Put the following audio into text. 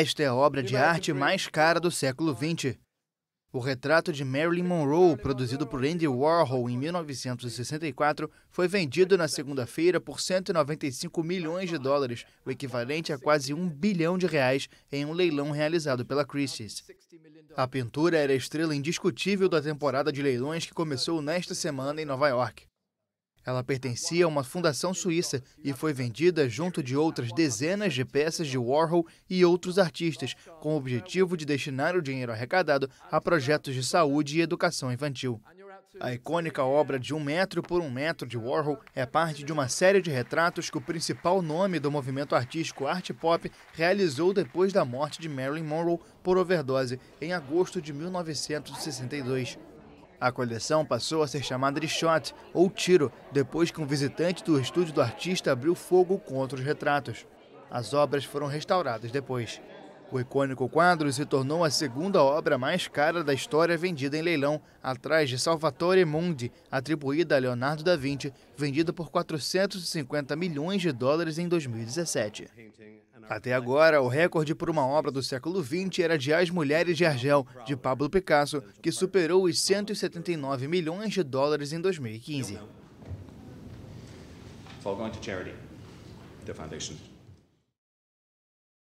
Esta é a obra de arte mais cara do século XX. O retrato de Marilyn Monroe, produzido por Andy Warhol em 1964, foi vendido na segunda-feira por 195 milhões de dólares, o equivalente a quase um bilhão de reais, em um leilão realizado pela Christie's. A pintura era a estrela indiscutível da temporada de leilões que começou nesta semana em Nova York. Ela pertencia a uma fundação suíça e foi vendida junto de outras dezenas de peças de Warhol e outros artistas, com o objetivo de destinar o dinheiro arrecadado a projetos de saúde e educação infantil. A icônica obra de um metro por um metro de Warhol é parte de uma série de retratos que o principal nome do movimento artístico art pop realizou depois da morte de Marilyn Monroe por overdose em agosto de 1962. A coleção passou a ser chamada de shot, ou tiro, depois que um visitante do estúdio do artista abriu fogo contra os retratos. As obras foram restauradas depois. O icônico quadro se tornou a segunda obra mais cara da história vendida em leilão, atrás de Salvatore Mundi, atribuída a Leonardo da Vinci, vendida por 450 milhões de dólares em 2017. Até agora, o recorde por uma obra do século XX era de As Mulheres de Argel, de Pablo Picasso, que superou os 179 milhões de dólares em 2015.